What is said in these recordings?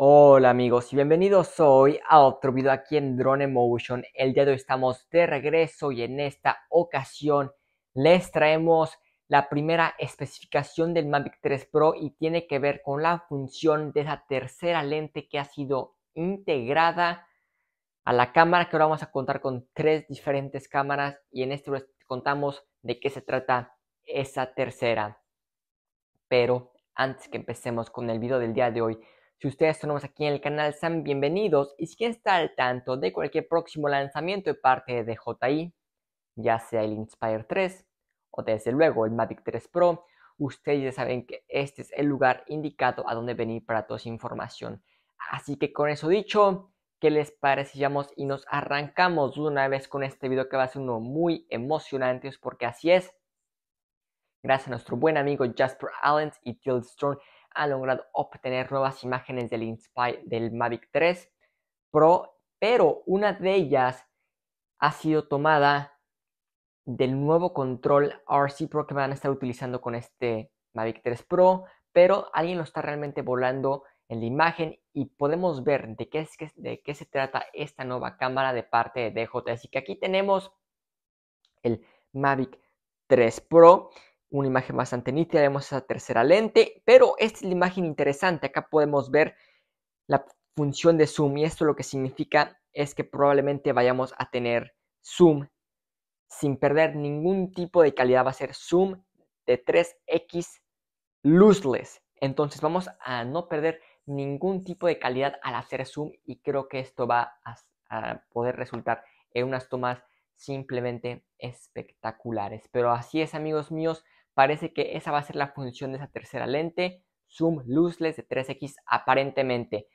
Hola amigos y bienvenidos hoy a otro video aquí en Drone Motion. El día de hoy estamos de regreso y en esta ocasión les traemos la primera especificación del Mavic 3 Pro y tiene que ver con la función de esa tercera lente que ha sido integrada a la cámara que ahora vamos a contar con tres diferentes cámaras y en este les contamos de qué se trata esa tercera. Pero antes que empecemos con el video del día de hoy, si ustedes son nuevos aquí en el canal, sean bienvenidos y si quieren estar al tanto de cualquier próximo lanzamiento de parte de DJI, ya sea el Inspire 3 o desde luego el Mavic 3 Pro, ustedes ya saben que este es el lugar indicado a donde venir para toda esa información. Así que con eso dicho, ¿qué les parece? y nos arrancamos una vez con este video que va a ser uno muy emocionante porque así es. Gracias a nuestro buen amigo Jasper Allen y Till Strong ha logrado obtener nuevas imágenes del, Inspire, del Mavic 3 Pro, pero una de ellas ha sido tomada del nuevo control RC Pro que van a estar utilizando con este Mavic 3 Pro, pero alguien lo está realmente volando en la imagen y podemos ver de qué, de qué se trata esta nueva cámara de parte de DJI. Así que aquí tenemos el Mavic 3 Pro una imagen bastante nítida, vemos esa tercera lente, pero esta es la imagen interesante, acá podemos ver la función de zoom y esto lo que significa es que probablemente vayamos a tener zoom sin perder ningún tipo de calidad, va a ser zoom de 3x luzless, entonces vamos a no perder ningún tipo de calidad al hacer zoom y creo que esto va a, a poder resultar en unas tomas simplemente espectaculares, pero así es amigos míos, parece que esa va a ser la función de esa tercera lente, zoom luzless de 3x aparentemente.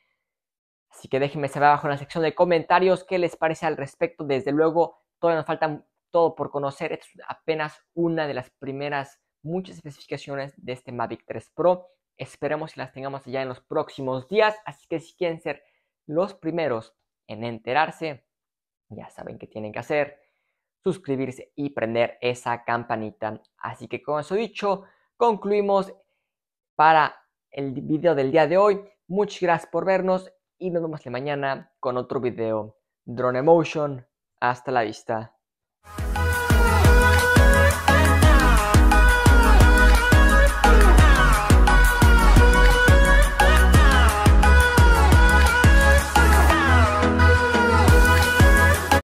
Así que déjenme saber abajo en la sección de comentarios qué les parece al respecto. Desde luego, todavía nos falta todo por conocer. es apenas una de las primeras muchas especificaciones de este Mavic 3 Pro. Esperemos que las tengamos ya en los próximos días. Así que si quieren ser los primeros en enterarse, ya saben qué tienen que hacer suscribirse y prender esa campanita. Así que con eso dicho, concluimos para el video del día de hoy. Muchas gracias por vernos y nos vemos mañana con otro video. Drone Emotion, hasta la vista.